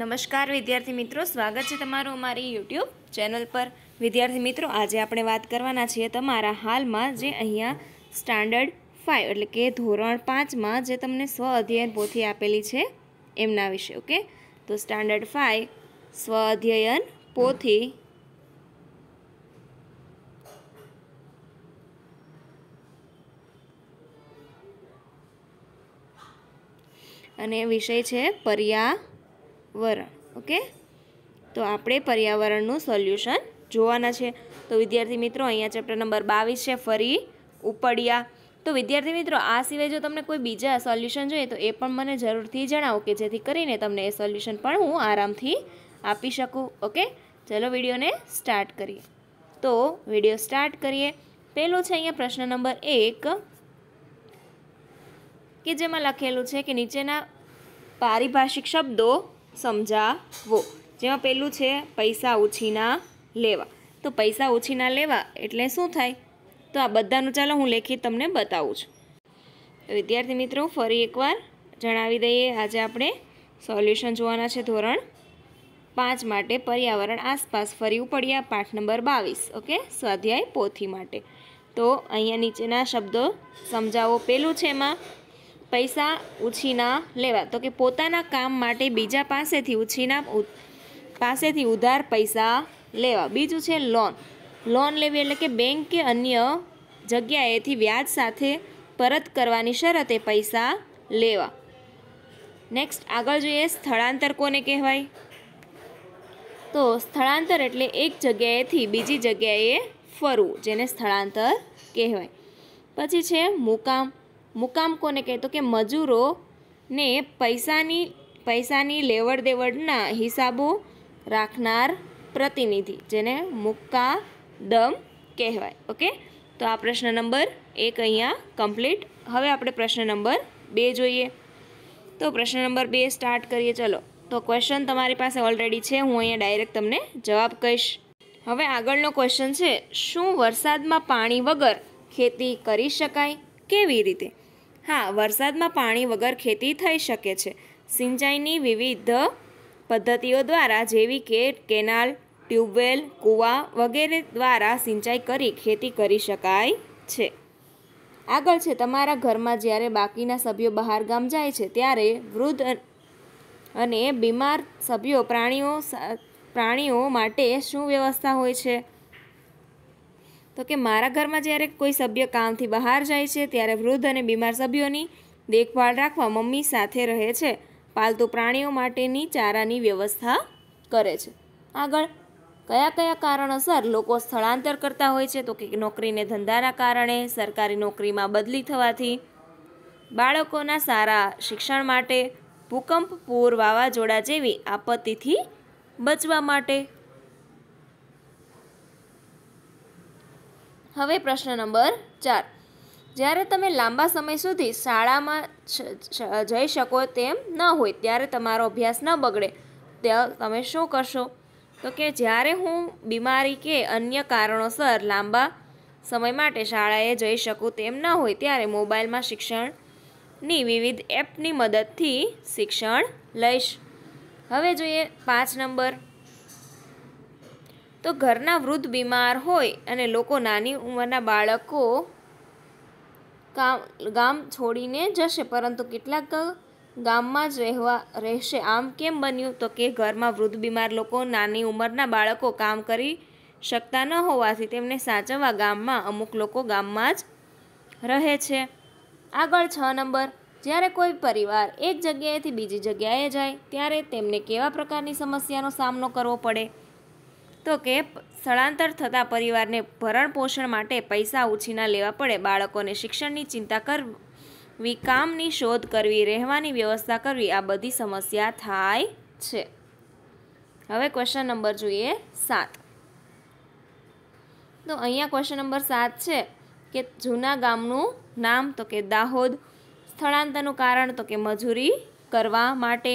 નમસ્કાર વિદ્યાર્થી મિત્રો સ્વાગત છે તમારું અમારી યુટ્યુબ ચેનલ પર વિદ્યાર્થી મિત્રો આજે આપણે વાત કરવાના છીએ તમારા હાલમાં જે અહીંયા સ્ટાન્ડર્ડ ફાઇવ એટલે કે ધોરણ પાંચમાં જે તમને સ્વ અધ્યયન પોથી આપેલી છે એમના વિશે ઓકે તો સ્ટાન્ડર્ડ ફાઇવ સ્વ અધ્યયન પોથી અને વિષય છે પર્યા વરણ ઓકે તો આપણે પર્યાવરણનું સોલ્યુશન જોવાના છે તો વિદ્યાર્થી મિત્રો અહીંયા ચેપ્ટર નંબર બાવીસ છે ફરી ઉપડ્યા તો વિદ્યાર્થી મિત્રો આ સિવાય જો તમને કોઈ બીજા સોલ્યુશન જોઈએ તો એ પણ મને જરૂરથી જણાવો કે જેથી કરીને તમને એ સોલ્યુશન પણ હું આરામથી આપી શકું ઓકે ચલો વિડીયોને સ્ટાર્ટ કરીએ તો વિડીયો સ્ટાર્ટ કરીએ પહેલો છે અહીંયા પ્રશ્ન નંબર એક કે જેમાં લખેલું છે કે નીચેના પારિભાષિક શબ્દો સમજાવો જેમાં પહેલું છે પૈસા ઉછીના લેવા તો પૈસા ઉછીના લેવા એટલે શું થાય તો આ બધાનું ચાલો હું લેખિત તમને બતાવું છું વિદ્યાર્થી મિત્રો ફરી એકવાર જણાવી દઈએ આજે આપણે સોલ્યુશન જોવાના છે ધોરણ પાંચ માટે પર્યાવરણ આસપાસ ફરી ઉપડ્યા પાઠ નંબર બાવીસ ઓકે સ્વાધ્યાય પોથી માટે તો અહીંયા નીચેના શબ્દો સમજાવો પેલું છે એમાં પૈસા ઉછીના લેવા તો કે પોતાના કામ માટે બીજા પાસેથી ઉછીના પાસેથી ઉધાર પૈસા લેવા બીજું છે લોન લોન લેવી એટલે કે બેંક કે અન્ય જગ્યાએથી વ્યાજ સાથે પરત કરવાની શરતે પૈસા લેવા નેક્સ્ટ આગળ જોઈએ સ્થળાંતર કોને કહેવાય તો સ્થળાંતર એટલે એક જગ્યાએથી બીજી જગ્યાએ ફરવું જેને સ્થળાંતર કહેવાય પછી છે મુકામ મુકામ કોને કહેતો કે મજૂરોને પૈસાની પૈસાની લેવડ દેવડના હિસાબો રાખનાર પ્રતિનિધિ જેને મુક્કા દમ કહેવાય ઓકે તો આ પ્રશ્ન નંબર એક અહીંયા કમ્પ્લીટ હવે આપણે પ્રશ્ન નંબર બે જોઈએ તો પ્રશ્ન નંબર બે સ્ટાર્ટ કરીએ ચલો તો ક્વેશ્ચન તમારી પાસે ઓલરેડી છે હું અહીંયા ડાયરેક્ટ તમને જવાબ કહીશ હવે આગળનો ક્વેશ્ચન છે શું વરસાદમાં પાણી વગર ખેતી કરી શકાય કેવી રીતે હા વરસાદમાં પાણી વગર ખેતી થઈ શકે છે સિંચાઈની વિવિધ પદ્ધતિઓ દ્વારા જેવી કે કેનાલ ટ્યુબવેલ કૂવા વગેરે દ્વારા સિંચાઈ કરી ખેતી કરી શકાય છે આગળ છે તમારા ઘરમાં જ્યારે બાકીના સભ્યો બહાર ગામ જાય છે ત્યારે વૃદ્ધ અને બીમાર સભ્યો પ્રાણીઓ પ્રાણીઓ માટે શું વ્યવસ્થા હોય છે તો કે મારા ઘરમાં જ્યારે કોઈ સભ્ય કામથી બહાર જાય છે ત્યારે વૃદ્ધ અને બીમાર સભ્યોની દેખભાળ રાખવા મમ્મી સાથે રહે છે પાલતુ પ્રાણીઓ માટેની ચારાની વ્યવસ્થા કરે છે આગળ કયા કયા કારણોસર લોકો સ્થળાંતર કરતા હોય છે તો કે નોકરીને ધંધાના કારણે સરકારી નોકરીમાં બદલી થવાથી બાળકોના સારા શિક્ષણ માટે ભૂકંપ પૂર વાવાઝોડા જેવી આપત્તિથી બચવા માટે હવે પ્રશ્ન નંબર ચાર જ્યારે તમે લાંબા સમય સુધી શાળામાં જઈ શકો તેમ ન હોય ત્યારે તમારો અભ્યાસ ન બગડે ત્યાં તમે શું કરશો તો કે જ્યારે હું બીમારી કે અન્ય કારણોસર લાંબા સમય માટે શાળાએ જઈ શકું તેમ ન હોય ત્યારે મોબાઈલમાં શિક્ષણની વિવિધ એપની મદદથી શિક્ષણ લઈશ હવે જોઈએ પાંચ નંબર તો ઘરના વૃદ્ધ બીમાર હોય અને લોકો નાની ઉંમરના બાળકો ગામ છોડીને જશે પરંતુ કેટલાક ગામમાં જ રહેવા રહેશે આમ કેમ બન્યું તો કે ઘરમાં વૃદ્ધ બીમાર લોકો નાની ઉંમરના બાળકો કામ કરી શકતા ન હોવાથી તેમને સાચવવા ગામમાં અમુક લોકો ગામમાં જ રહે છે આગળ છ નંબર જ્યારે કોઈ પરિવાર એક જગ્યાએથી બીજી જગ્યાએ જાય ત્યારે તેમને કેવા પ્રકારની સમસ્યાનો સામનો કરવો પડે તો કે સ્થળાંતર થતાં પરિવારને ભરણ પોષણ માટે પૈસા ઉછીના લેવા પડે બાળકોને શિક્ષણની ચિંતા કરવી કામની શોધ કરવી રહેવાની વ્યવસ્થા કરવી આ બધી સમસ્યા થાય છે હવે ક્વેશ્ચન નંબર જોઈએ સાત તો અહીંયા ક્વેશ્ચન નંબર સાત છે કે જૂના ગામનું નામ તો કે દાહોદ સ્થળાંતરનું કારણ તો કે મજૂરી કરવા માટે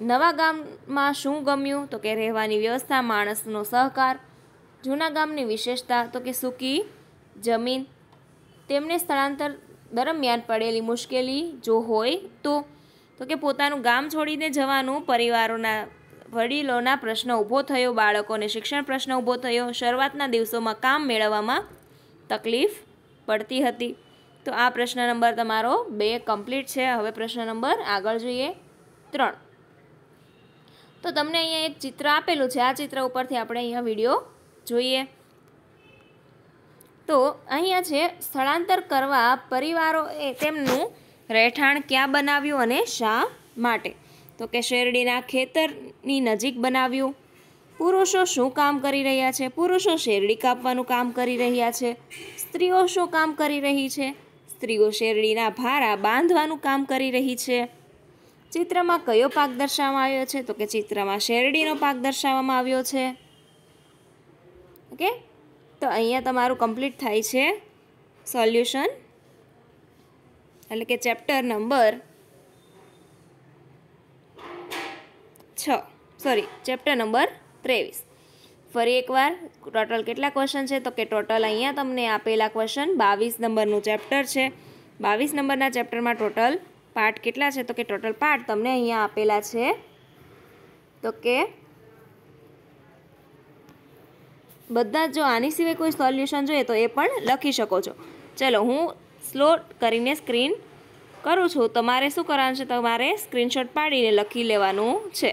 નવા ગામમાં શું ગમ્યું તો કે રહેવાની વ્યવસ્થા માણસનો સહકાર જૂના ગામની વિશેષતા તો કે સૂકી જમીન તેમને સ્થળાંતર દરમિયાન પડેલી મુશ્કેલી જો હોય તો તો કે પોતાનું ગામ છોડીને જવાનું પરિવારોના વડીલોના પ્રશ્ન ઊભો થયો બાળકોને શિક્ષણ પ્રશ્ન ઊભો થયો શરૂઆતના દિવસોમાં કામ મેળવવામાં તકલીફ પડતી હતી તો આ પ્રશ્ન નંબર તમારો બે કમ્પ્લીટ છે હવે પ્રશ્ન નંબર આગળ જોઈએ ત્રણ તો તમને અહીંયા એક ચિત્ર આપેલું છે આ ચિત્ર ઉપરથી આપણે અહીંયા વિડીયો જોઈએ તો અહીંયા છે સ્થળાંતર કરવા પરિવારોએ તેમનું રહેઠાણ ક્યાં બનાવ્યું અને શા માટે તો કે શેરડીના ખેતરની નજીક બનાવ્યું પુરુષો શું કામ કરી રહ્યા છે પુરુષો શેરડી કાપવાનું કામ કરી રહ્યા છે સ્ત્રીઓ શું કામ કરી રહી છે સ્ત્રીઓ શેરડીના ભારા બાંધવાનું કામ કરી રહી છે ચિત્રમાં કયો પાક દર્શાવવામાં આવ્યો છે તો કે ચિત્રમાં શેરડીનો પાક દર્શાવવામાં આવ્યો છે ઓકે તો અહીંયા તમારું કમ્પ્લીટ થાય છે સોલ્યુશન એટલે કે ચેપ્ટર નંબર છ સોરી ચેપ્ટર નંબર ત્રેવીસ ફરી એકવાર ટોટલ કેટલા ક્વેશ્ચન છે તો કે ટોટલ અહીંયા તમને આપેલા ક્વેશ્ચન બાવીસ નંબરનું ચેપ્ટર છે બાવીસ નંબરના ચેપ્ટરમાં ટોટલ પાર્ટ કેટલા છે તો કે ટોટલ પાર્ટ તમને અહીંયા આપેલા છે તો કે બધા જો આની સિવાય કોઈ સોલ્યુશન જોઈએ તો એ પણ લખી શકો છો ચલો હું સ્લો કરીને સ્ક્રીન કરું છું તમારે શું કરવાનું છે તમારે સ્ક્રીનશોટ પાડીને લખી લેવાનું છે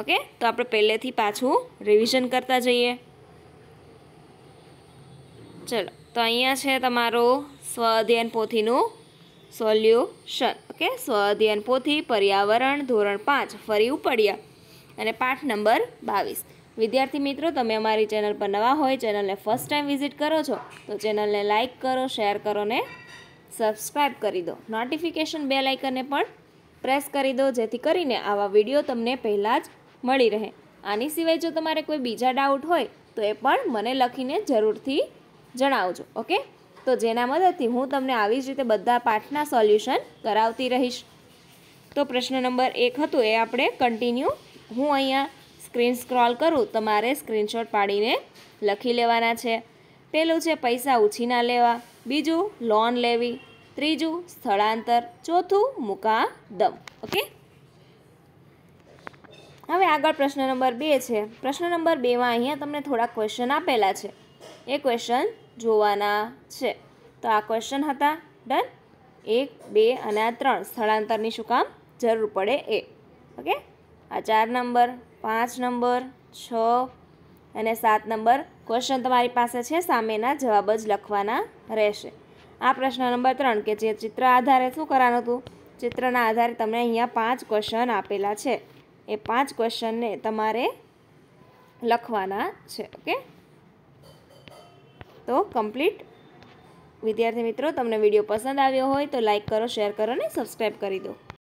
ઓકે તો આપણે પહેલેથી પાછું રિવિઝન કરતા જઈએ ચલો તો અહીંયા છે તમારું સ્વધ્યાન પોથીનું સોલ્યુશન ઓકે સ્વઅધ્યયન પોથી પર્યાવરણ ધોરણ પાંચ ફરી ઉપડ્યા અને પાઠ નંબર બાવીસ વિદ્યાર્થી મિત્રો તમે અમારી ચેનલ પર નવા હોય ચેનલને ફર્સ્ટ ટાઈમ વિઝિટ કરો છો તો ચેનલને લાઇક કરો શેર કરો ને સબસ્ક્રાઈબ કરી દો નોટિફિકેશન બેલ આઇકનને પણ પ્રેસ કરી દો જેથી કરીને આવા વિડીયો તમને પહેલાં જ મળી રહે આની સિવાય જો તમારે કોઈ બીજા ડાઉટ હોય તો એ પણ મને લખીને જરૂરથી જણાવજો ઓકે તો જેના મદદથી હું તમને આવી જ રીતે બધા પાઠના સોલ્યુશન કરાવતી રહીશ તો પ્રશ્ન નંબર એક હતો એ આપણે કન્ટિન્યુ હું અહીંયા સ્ક્રીન સ્ક્રોલ કરું તમારે સ્ક્રીનશોટ પાડીને લખી લેવાના છે પહેલું છે પૈસા ઉછીના લેવા બીજું લોન લેવી ત્રીજું સ્થળાંતર ચોથું મુકાદમ ઓકે હવે આગળ પ્રશ્ન નંબર બે છે પ્રશ્ન નંબર બેમાં અહીંયા તમને થોડા ક્વેશ્ચન આપેલા છે એ ક્વેશ્ચન જોવાના છે તો આ ક્વેશ્ચન હતા ડન એક બે અને આ ત્રણ સ્થળાંતરની શું કામ જરૂર પડે એ ઓકે આ ચાર નંબર પાંચ નંબર છ અને સાત નંબર ક્વેશ્ચન તમારી પાસે છે સામેના જવાબ જ લખવાના રહેશે આ પ્રશ્ન નંબર ત્રણ કે જે ચિત્ર આધારે શું કરવાનું હતું ચિત્રના આધારે તમને અહીંયા પાંચ ક્વેશ્ચન આપેલા છે એ પાંચ ક્વેશ્ચનને તમારે લખવાના છે ઓકે તો કમ્પ્લીટ વિદ્યાર્થી મિત્રો તમને વિડીયો પસંદ આવ્યો હોય તો લાઇક કરો શેર કરો અને સબસ્ક્રાઈબ કરી દો